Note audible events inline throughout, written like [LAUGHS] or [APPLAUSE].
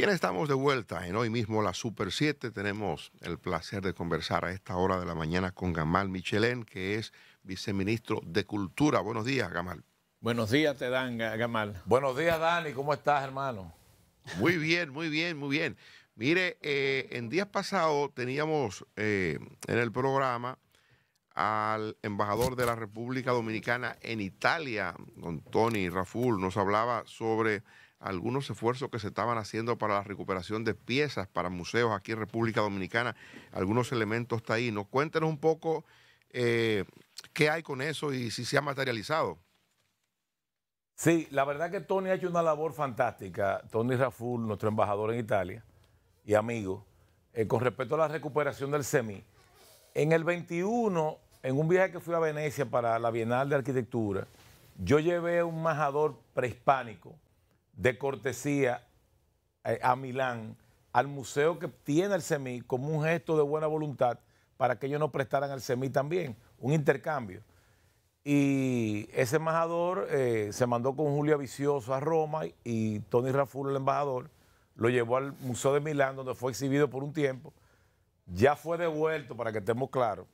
Bien, estamos de vuelta en hoy mismo la Super 7. Tenemos el placer de conversar a esta hora de la mañana con Gamal Michelén, que es viceministro de Cultura. Buenos días, Gamal. Buenos días, te dan, Gamal. Buenos días, Dani. ¿Cómo estás, hermano? Muy bien, muy bien, muy bien. Mire, eh, en días pasados teníamos eh, en el programa al embajador de la República Dominicana en Italia, don Tony Raful, nos hablaba sobre algunos esfuerzos que se estaban haciendo para la recuperación de piezas para museos aquí en República Dominicana, algunos elementos está ahí. No cuéntenos un poco eh, qué hay con eso y si se ha materializado? Sí, la verdad que Tony ha hecho una labor fantástica, Tony Raful, nuestro embajador en Italia y amigo, eh, con respecto a la recuperación del SEMI. En el 21, en un viaje que fui a Venecia para la Bienal de Arquitectura, yo llevé un majador prehispánico, de cortesía eh, a Milán, al museo que tiene el CEMI, como un gesto de buena voluntad para que ellos nos prestaran al CEMI también, un intercambio. Y ese embajador eh, se mandó con Julia Vicioso a Roma y Tony Raful, el embajador, lo llevó al Museo de Milán, donde fue exhibido por un tiempo. Ya fue devuelto, para que estemos claros.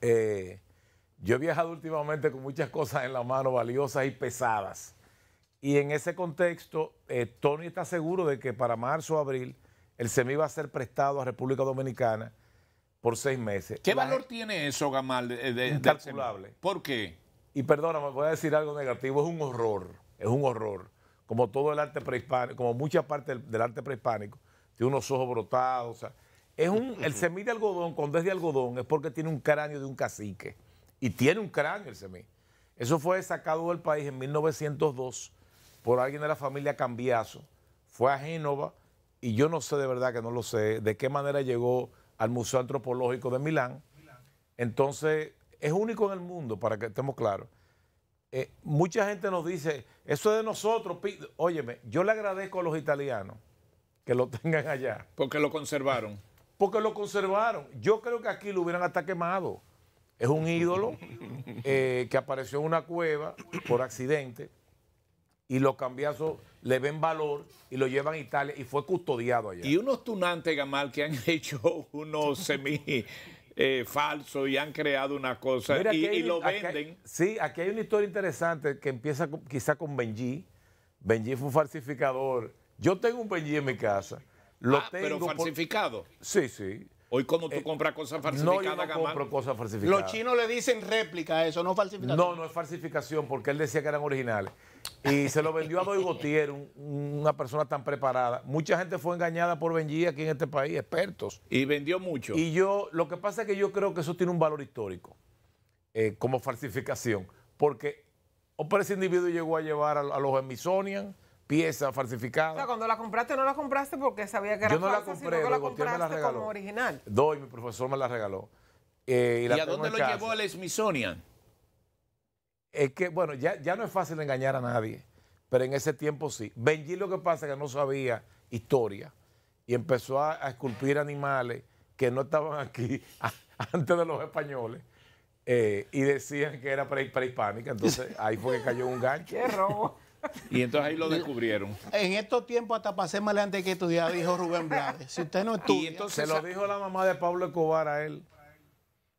Eh, yo he viajado últimamente con muchas cosas en la mano, valiosas y pesadas. Y en ese contexto, eh, Tony está seguro de que para marzo o abril el semí va a ser prestado a República Dominicana por seis meses. ¿Qué valor tiene eso, Gamal? De, Incalculable. ¿Por qué? Y perdóname, voy a decir algo negativo, es un horror, es un horror. Como todo el arte prehispánico, como mucha parte del, arte prehispánico, tiene unos ojos brotados. es un, el semí [LAUGHS] de algodón, cuando es de algodón, es porque tiene un cráneo de un cacique. Y tiene un cráneo el semí. Eso fue sacado del país en 1902 por alguien de la familia Cambiazo, fue a Génova y yo no sé de verdad que no lo sé de qué manera llegó al Museo Antropológico de Milán. Entonces, es único en el mundo, para que estemos claros. Eh, mucha gente nos dice, eso es de nosotros. Óyeme, yo le agradezco a los italianos que lo [LAUGHS] tengan allá. Porque lo conservaron. Porque lo conservaron. Yo creo que aquí lo hubieran hasta quemado. Es un ídolo eh, que apareció en una cueva por accidente y los cambiazos le ven valor y lo llevan a Italia y fue custodiado allá. Y unos tunantes, Gamal, que han [LAUGHS] hecho unos semi eh, y han creado una cosa y, lo venden. sí, aquí hay una historia interesante que empieza quizá con Benji. Benji fue un falsificador. Yo tengo un Benji en mi casa. Lo ah, pero falsificado. Sí, sí. Hoy como tú eh, compras cosas falsificadas. No, yo no compro cosas falsificadas. Los chinos le dicen réplica a eso, no falsificación. No, no es falsificación porque él decía que eran originales. Y se lo vendió a Doy Gautier, una persona tan preparada. Mucha gente fue engañada por Benji aquí en este país, expertos. Y vendió mucho. Y yo, lo que pasa es que yo creo que eso tiene un valor histórico eh, como falsificación. Porque, o ese individuo llegó a llevar a, a los emisonian pieza falsificada. O sea, cuando la compraste, no la compraste porque sabía que era Yo no la compré, sino que la compraste me la regaló. como original. Doy, mi profesor me la regaló. Eh, y, a dónde lo llevó el Smithsonian? Es que, bueno, ya, no es fácil engañar a nadie, pero en ese tiempo sí. Benji lo que pasa es que no sabía historia y empezó a, esculpir animales que no estaban aquí [LAUGHS] antes de los españoles. Eh, y decían que era prehispánica, entonces ahí fue que cayó un [LAUGHS] gancho. ¡Qué robo! Y entonces ahí lo [LAUGHS] descubrieron. En estos tiempos, hasta pasé más antes que estudiar, dijo Rubén Blades. Si usted no estuvo, se lo dijo la mamá de Pablo Escobar a él.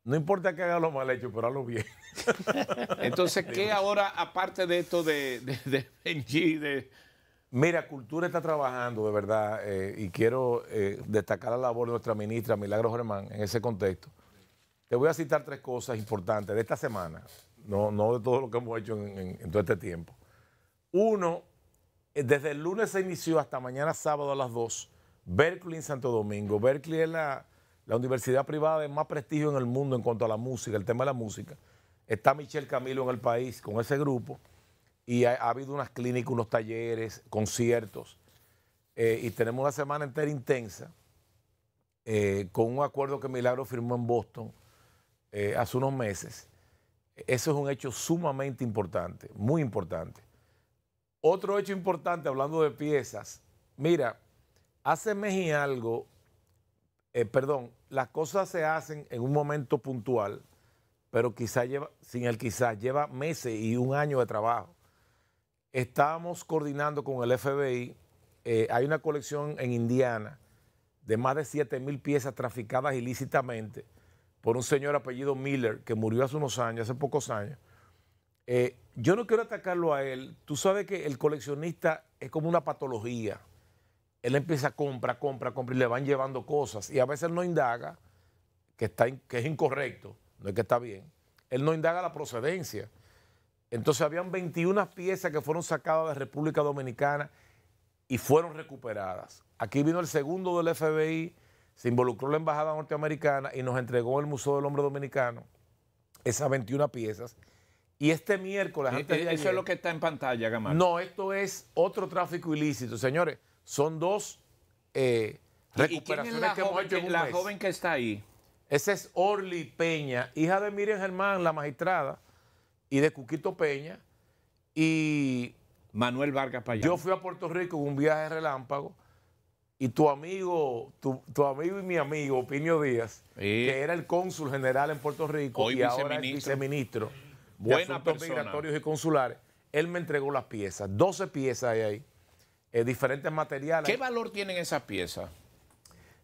No importa que haga lo mal hecho, pero hazlo bien. [LAUGHS] entonces, ¿qué ahora, aparte de esto de, de, de, Mira, Cultura está trabajando, de verdad, eh, y quiero eh, destacar la labor de nuestra ministra Milagro Germán en ese contexto. Te voy a citar tres cosas importantes de esta semana, no, no de todo lo que hemos hecho en todo este tiempo. Uno, eh, desde el lunes se inició hasta mañana sábado a las 2, Berkeley en Santo Domingo. Berkeley es la, universidad privada de más prestigio en el mundo en cuanto a la música, el tema de la música. Está Michelle Camilo en el país con ese grupo y ha, habido unas clínicas, unos talleres, conciertos. Eh, y tenemos una semana entera intensa eh, con un acuerdo que Milagro firmó en Boston hace unos meses. Eso es un hecho sumamente importante, muy importante. Otro hecho importante, hablando de piezas. Mira, hace mes y algo, eh, perdón, las cosas se hacen en un momento puntual, pero quizás lleva, sin el quizás, lleva meses y un año de trabajo. Estábamos coordinando con el FBI, eh, hay una colección en Indiana de más de 7 mil piezas traficadas ilícitamente por un señor apellido Miller que murió hace unos años, hace pocos años eh, yo no quiero atacarlo a él. Tú sabes que el coleccionista es como una patología. Él empieza a compra, compra, compra y le van llevando cosas. Y a veces no indaga, que, está que es incorrecto, no es que está bien. Él no indaga la procedencia. Entonces habían 21 piezas que fueron sacadas de República Dominicana y fueron recuperadas. Aquí vino el segundo del FBI, se involucró la Embajada Norteamericana y nos entregó el Museo del Hombre Dominicano esas 21 piezas y este miércoles, eh, eh, ¿Eso es lo que está en pantalla, Gamal? No, esto es otro tráfico ilícito, señores. Son dos eh, recuperaciones que hemos hecho en un La joven que está ahí. Esa es Orly Peña, hija de Miriam Germán, la magistrada, y de Cuquito Peña. Y Manuel Vargas Payán. Yo fui a Puerto Rico en un viaje relámpago y tu amigo, tu, amigo y mi amigo, Pinio Díaz, que era el cónsul general en Puerto Rico y ahora es viceministro Buena de migratorios y consulares, él me entregó las piezas, 12 piezas hay ahí, eh, diferentes materiales. ¿Qué valor tienen esas piezas?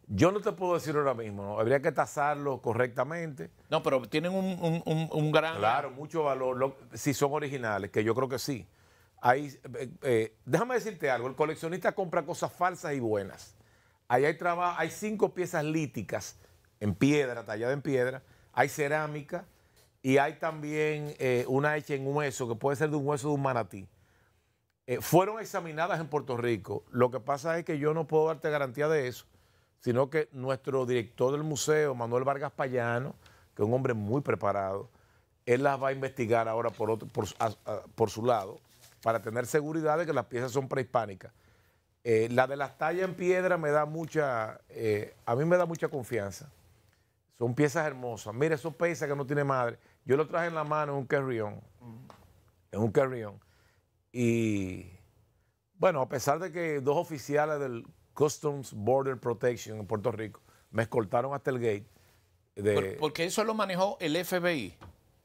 Yo no te puedo decir ahora mismo, habría que tasarlo correctamente. No, pero tienen un, un, gran... Claro, mucho valor, si son originales, que yo creo que sí. hay eh, eh, déjame decirte algo, el coleccionista compra cosas falsas y buenas. Ahí hay, hay cinco piezas líticas en piedra, tallada en piedra, hay cerámica, y hay también eh, una hecha en hueso, que puede ser de un hueso de un manatí. Eh, fueron examinadas en Puerto Rico. Lo que pasa es que yo no puedo darte garantía de eso, sino que nuestro director del museo, Manuel Vargas Payano, que es un hombre muy preparado, él las va a investigar ahora por, por, su lado para tener seguridad de que las piezas son prehispánicas. Eh, la de las tallas en piedra me da mucha, a mí me da mucha confianza. Son piezas hermosas. Mira, eso pesa que no tiene madre. Yo lo traje en la mano en un carrión. En un carrión. Y bueno, a pesar de que dos oficiales del Customs Border Protection en Puerto Rico me escoltaron hasta el gate. De... Porque eso lo manejó el FBI.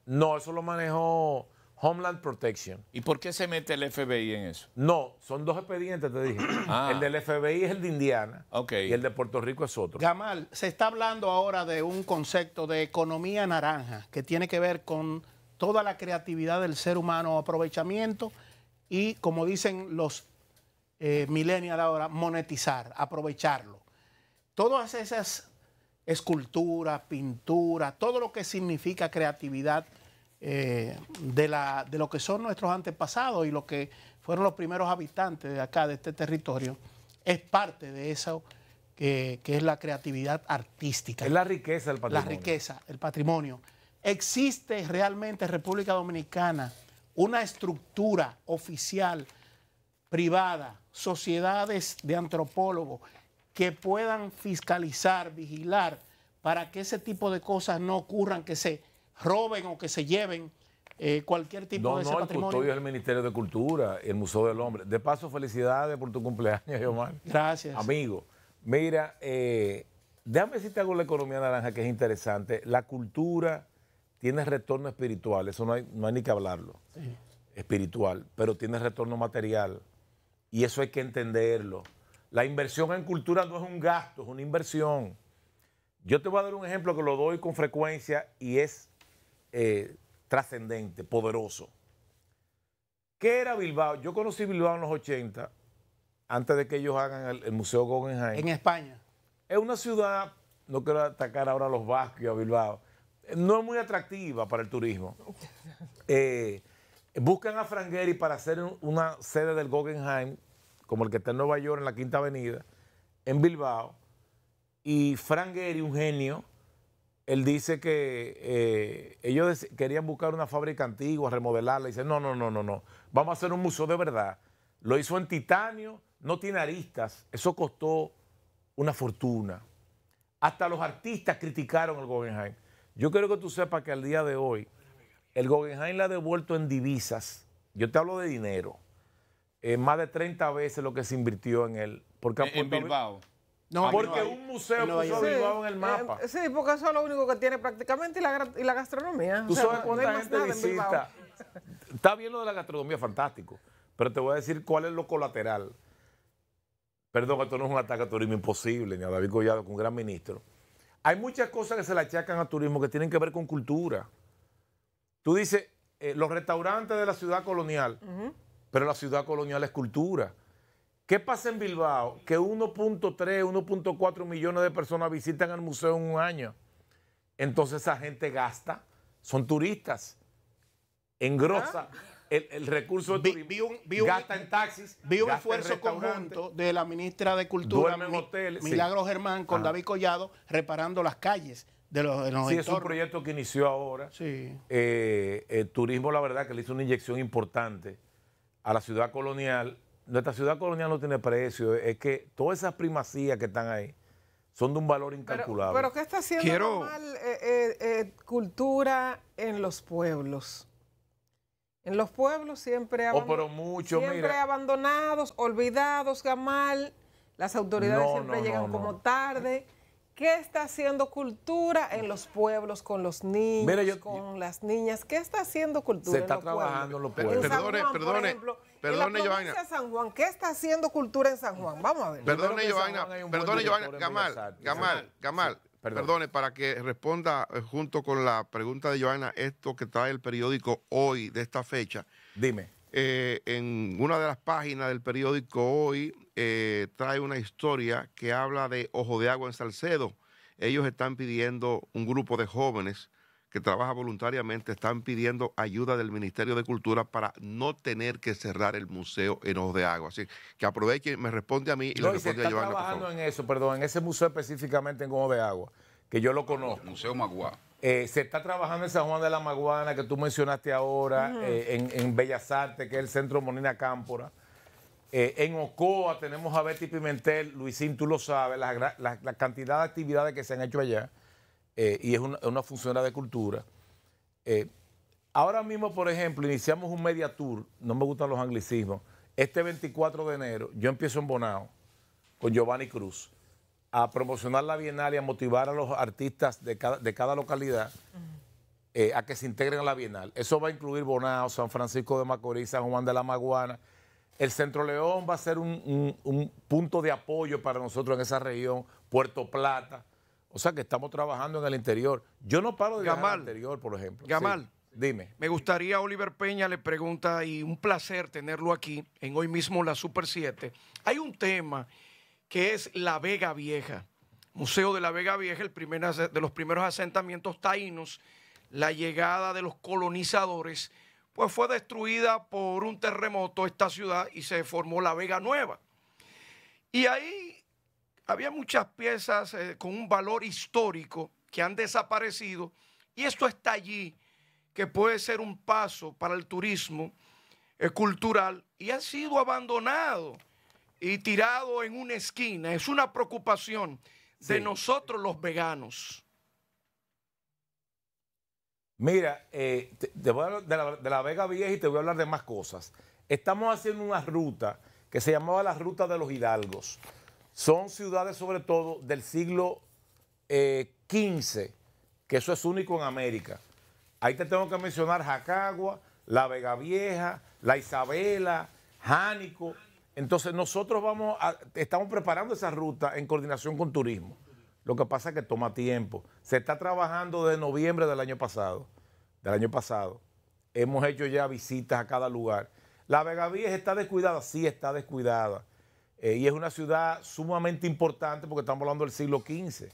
No, eso lo manejó Homeland Protection. ¿Y por qué se mete el FBI en eso? No, son dos expedientes, te dije. [CLEARS THROAT] Ah. El del FBI es el de Indiana y el de Puerto Rico es otro. Gamal, se está hablando ahora de un concepto de economía naranja que tiene que ver con toda la creatividad del ser humano, aprovechamiento y, como dicen los eh, millennials ahora, monetizar, aprovecharlo. Todas esas esculturas, pinturas, todo lo que significa creatividad eh, de, lo que son nuestros antepasados y lo que fueron los primeros habitantes de acá, de este territorio, es parte de eso que, que es la creatividad artística. Es la riqueza del patrimonio. La riqueza, el patrimonio. ¿Existe realmente en República Dominicana una estructura oficial, privada, sociedades de antropólogos que puedan fiscalizar, vigilar, para que ese tipo de cosas no ocurran, que se roben o que se lleven eh, cualquier tipo de ese no, No, el custodio es el Ministerio de Cultura, el Museo del Hombre. De paso, felicidades por tu cumpleaños, [LAUGHS] Omar. Gracias. Amigo, mira, eh, déjame decirte algo de la economía naranja que es interesante. La cultura tiene retorno espiritual, eso no hay, ni que hablarlo. Espiritual, pero tiene retorno material. Y eso hay que entenderlo. La inversión en cultura no es un gasto, es una inversión. Yo te voy a dar un ejemplo que lo doy con frecuencia y es eh, trascendente, poderoso. ¿Qué era Bilbao? Yo conocí Bilbao en los 80, antes de que ellos hagan el, Museo Guggenheim. En España. Es una ciudad, no quiero atacar ahora a los vascos a Bilbao, no es muy atractiva para el turismo. Eh, buscan a Frangueri para hacer una sede del Guggenheim, como el que está en Nueva York, en la Quinta Avenida, en Bilbao. Y Frank un genio, él dice que eh, ellos querían buscar una fábrica antigua, remodelarla. Y dice, no, no, no, no, no. Vamos a hacer un museo de verdad. Lo hizo en titanio, no tiene aristas. Eso costó una fortuna. Hasta los artistas criticaron el Guggenheim. Yo quiero que tú sepas que al día de hoy, el Guggenheim la ha devuelto en divisas. Yo te hablo de dinero. Eh, más de 30 veces lo que se invirtió en él. en Bilbao. No, porque un museo no puso a en el mapa. Eh, sí, porque eso es lo único que tiene prácticamente y la, gastronomía. Tú sabes cuánta gente visita. Está bien lo de la gastronomía, fantástico. Pero te voy a decir cuál es lo colateral. Perdón, esto no es un ataque a turismo imposible, ni a David Collado, con gran ministro. Hay muchas cosas que se le achacan a turismo que tienen que ver con cultura. Tú dices, eh, los restaurantes de la ciudad colonial, pero la ciudad colonial es cultura. ¿Qué pasa en Bilbao? Que 1.3, 1.4 millones de personas visitan el museo en un año. Entonces esa gente gasta, son turistas, engrosa. Ah. El, recurso de turismo, gasta en taxis. Vi un esfuerzo conjunto de la ministra de Cultura, Milagro Germán, con David Collado, reparando las calles de los, de Sí, es un proyecto que inició ahora. Sí. el eh, eh, turismo, la verdad, que le hizo una inyección importante a la ciudad colonial nuestra ciudad colonial no tiene precio, es que todas esas primacías que están ahí son de un valor incalculable. Pero, ¿qué está haciendo Gamal eh, eh, eh, cultura en los pueblos? En los pueblos siempre, oh, mucho, siempre abandonados, olvidados, Gamal, las autoridades siempre llegan como tarde. ¿Qué está haciendo cultura en los pueblos con los niños, con las niñas? ¿Qué está haciendo cultura? en los trabajando pueblos? En perdone. Perdone, Joana. ¿qué está haciendo cultura en San Juan? Vamos a ver. Perdone, Joana. Perdone, Joana. Gamal, Gamal, Gamal. Perdone, para que responda eh, junto con la pregunta de Joana, esto que trae el periódico hoy de esta fecha. Dime. Eh, en una de las páginas del periódico hoy eh, trae una historia que habla de Ojo de Agua en Salcedo. Ellos están pidiendo un grupo de jóvenes que trabaja voluntariamente están pidiendo ayuda del Ministerio de Cultura para no tener que cerrar el museo en Ojo de Agua. Así que aproveche me responde a mí y no, responde se está trabajando en eso, perdón, en ese museo específicamente en Ojo de Agua, que yo lo conozco. museo Maguá. Eh, se está trabajando en San Juan de la Maguana, que tú mencionaste ahora, eh, en, Bellas Artes, que es el centro Monina Cámpora. Eh, en Ocoa tenemos a Betty Pimentel, Luisín, tú lo sabes, la, la cantidad de actividades que se han hecho allá. Eh, y es una, una, funcionaria de cultura. Eh, ahora mismo, por ejemplo, iniciamos un media tour, no me gustan los anglicismos. Este 24 de enero, yo empiezo en Bonao con Giovanni Cruz a promocionar la Bienal y a motivar a los artistas de cada, localidad eh, a que se integren a la Bienal. Eso va a incluir Bonao, San Francisco de Macorís, San Juan de la Maguana. El Centro León va a ser un punto de apoyo para nosotros en esa región, Puerto Plata. O sea que estamos trabajando en el interior. Yo no paro de Gamal, el interior, por ejemplo. Gamal, dime. Me gustaría, Oliver Peña le pregunta, y un placer tenerlo aquí, en hoy mismo la Super 7. Hay un tema que es la Vega Vieja. Museo de la Vega Vieja, el primer, de los primeros asentamientos taínos, la llegada de los colonizadores, pues fue destruida por un terremoto esta ciudad y se formó la Vega Nueva. Y ahí había muchas piezas eh, con un valor histórico que han desaparecido y esto está allí, que puede ser un paso para el turismo eh, cultural y ha sido abandonado y tirado en una esquina. Es una preocupación de nosotros los veganos. Mira, eh, te, voy a hablar de la, de la, Vega Vieja y te voy a hablar de más cosas. Estamos haciendo una ruta que se llamaba la Ruta de los Hidalgos. Son ciudades sobre todo del siglo XV, eh, que eso es único en América. Ahí te tengo que mencionar Jacagua, La Vega Vieja, La Isabela, Jánico. Entonces nosotros vamos estamos preparando esa ruta en coordinación con turismo. Lo que pasa es que toma tiempo. Se está trabajando desde noviembre del año pasado. Del año pasado. Hemos hecho ya visitas a cada lugar. La Vega Vieja está descuidada, sí está descuidada. Eh, y es una ciudad sumamente importante porque estamos hablando del siglo XV.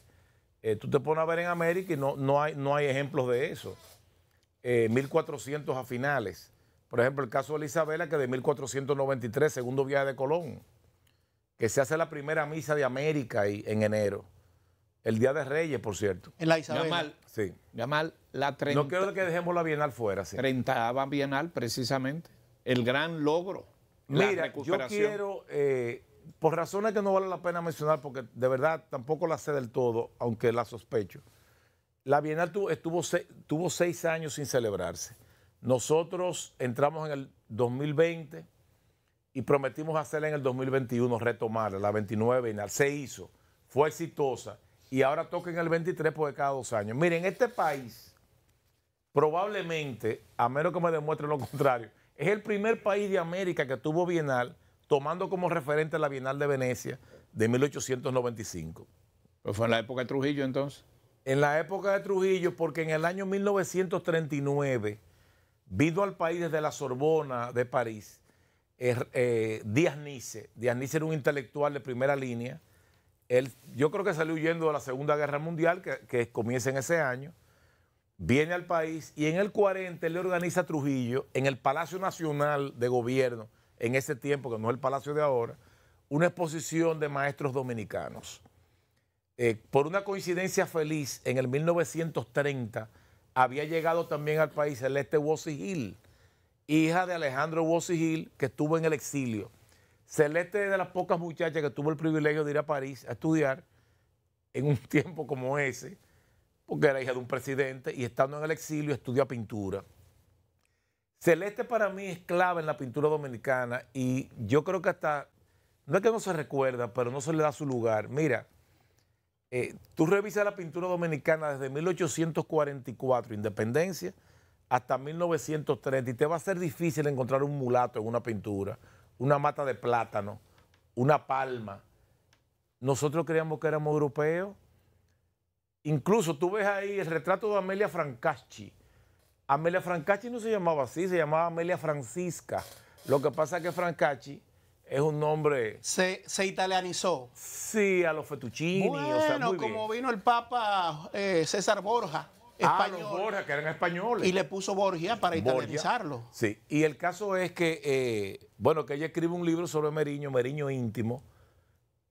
Eh, tú te pones a ver en América y no, no, hay, no hay ejemplos de eso. 1400 eh, a finales. Por ejemplo, el caso de Isabela, que de 1493, segundo viaje de Colón, que se hace la primera misa de América y, en enero. El Día de Reyes, por cierto. En la Isabela. sí. Llamar la 30. No quiero que dejemos la Bienal fuera. Sí. 30 Bienal, precisamente. El gran logro. Mira, yo quiero por razones que no vale la pena mencionar, porque de verdad tampoco la sé del todo, aunque la sospecho, la Bienal tuvo, estuvo tuvo seis años sin celebrarse. Nosotros entramos en el 2020 y prometimos hacerla en el 2021, retomar la 29 Bienal. Se hizo, fue exitosa y ahora toca en el 23 por cada dos años. Miren, este país, probablemente, a menos que me demuestre lo contrario, es el primer país de América que tuvo Bienal tomando como referente la Bienal de Venecia de 1895. fue en la época de Trujillo entonces. En la época de Trujillo, porque en el año 1939 vino al país desde la Sorbona de París er, eh, Díaz Nice. Díaz Nice era un intelectual de primera línea. Él, yo creo que salió huyendo de la Segunda Guerra Mundial, que, comienza en ese año. Viene al país y en el 40 le organiza a Trujillo en el Palacio Nacional de Gobierno en ese tiempo, que no es el Palacio de ahora, una exposición de maestros dominicanos. Eh, por una coincidencia feliz, en el 1930 había llegado también al país Celeste Wossi Hill, hija de Alejandro Wossi Hill, que estuvo en el exilio. Celeste es de las pocas muchachas que tuvo el privilegio de ir a París a estudiar en un [LAUGHS] tiempo como ese, porque era hija de un presidente y estando en el exilio estudió pintura. Celeste para mí es clave en la pintura dominicana y yo creo que hasta, no es que no se recuerda, pero no se le da su lugar. Mira, eh, tú revisas la pintura dominicana desde 1844, independencia, hasta 1930 y te va a ser difícil encontrar un mulato en una pintura, una mata de plátano, una palma. Nosotros creíamos que éramos europeos. Incluso tú ves ahí el retrato de Amelia Francaschi. Amelia Francachi no se llamaba así, se llamaba Amelia Francisca. Lo que pasa es que Francachi es un nombre... Se, se italianizó. Sí, a los fettuccini. o sea, muy como vino el Papa eh, César Borja, español. Ah, los Borja, que eran españoles. Y le puso Borgia para italianizarlo. Sí, y el caso es que, eh, bueno, que ella escribe un libro sobre Meriño, Meriño íntimo,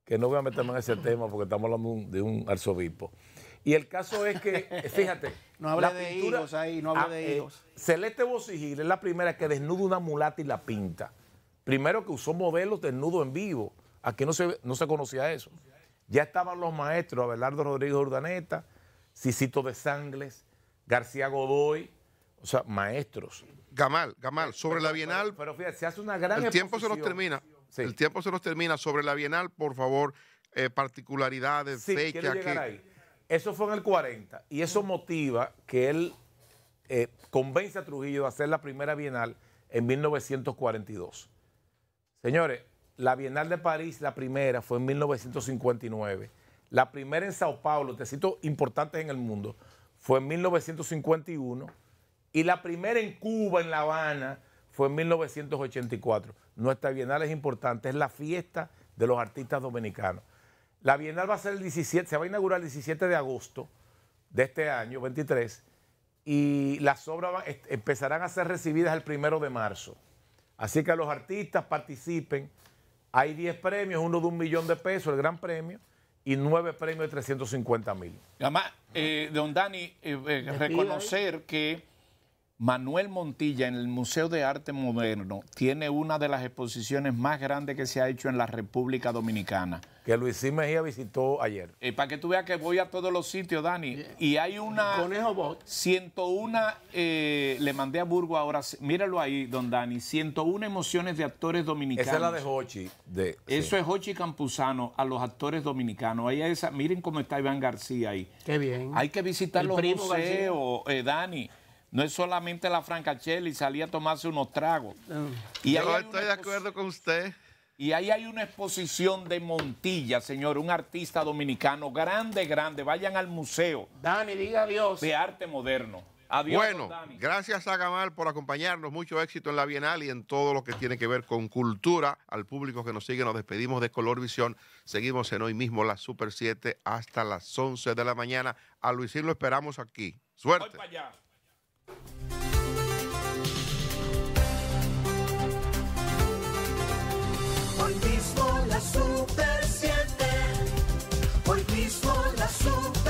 que no voy a meterme en ese tema porque estamos hablando de un arzobispo. Y el caso es que, eh, [LAUGHS] fíjate, no habla de pintura, hijos ahí, no habla ah, de eh, Celeste Bosigil es la primera que desnuda una mulata y la pinta. Primero que usó modelos desnudos en vivo. Aquí no se, no se conocía eso. Ya estaban los maestros, Abelardo Rodríguez Urdaneta, Cicito de Sangles, García Godoy, o sea, maestros. Gamal, Gamal, sobre la Bienal. Pero, fíjate, se hace una gran. El tiempo se nos termina. El tiempo se nos termina. Sobre la Bienal, por favor, eh, particularidades, fechas. Eso fue en el 40 y eso motiva que él eh, convence a Trujillo de hacer la primera Bienal en 1942. Señores, la Bienal de París, la primera, fue en 1959. La primera en Sao Paulo, te cito, importantes en el mundo, fue en 1951. Y la primera en Cuba, en La Habana, fue en 1984. Nuestra Bienal es importante, es la fiesta de los artistas dominicanos. La Bienal va a ser el 17, se va a inaugurar el 17 de agosto de este año, 23, y las obras empezarán a ser recibidas el primero de marzo. Así que los artistas participen. Hay 10 premios, uno de un millón de pesos, el gran premio, y 9 premios de 350 mil. Además, eh, don Dani, eh, eh, reconocer que Manuel Montilla en el Museo de Arte Moderno tiene una de las exposiciones más grandes que se ha hecho en la República Dominicana. Que Luis Mejía visitó ayer. Eh, para que tú veas que voy a todos los sitios, Dani. Y hay una... Conejo Bot. 101, eh, le mandé a Burgo ahora, míralo ahí, don Dani, 101 emociones de actores dominicanos. Esa es la de Hochi. De, Eso es Hochi Campuzano a los actores dominicanos. Ahí esa, miren cómo está Iván García ahí. Qué bien. Hay que visitar el museo eh, Dani. No es solamente la Francachelli y salía a tomarse unos tragos. Y Yo estoy de acuerdo con usted. Y ahí hay una exposición de Montilla, señor, un artista dominicano grande, grande. Vayan al museo. Dani, diga adiós. De arte moderno. Adiós. Bueno, gracias a Gamal por acompañarnos. Mucho éxito en la Bienal y en todo lo que tiene que ver con cultura. Al público que nos sigue, nos despedimos de Color Visión. Seguimos en hoy mismo la Super 7 hasta las 11 de la mañana. A Luisín lo esperamos aquí. Suerte. Voy para allá. Hoy mismo la Super 7, hoy mismo la Super 7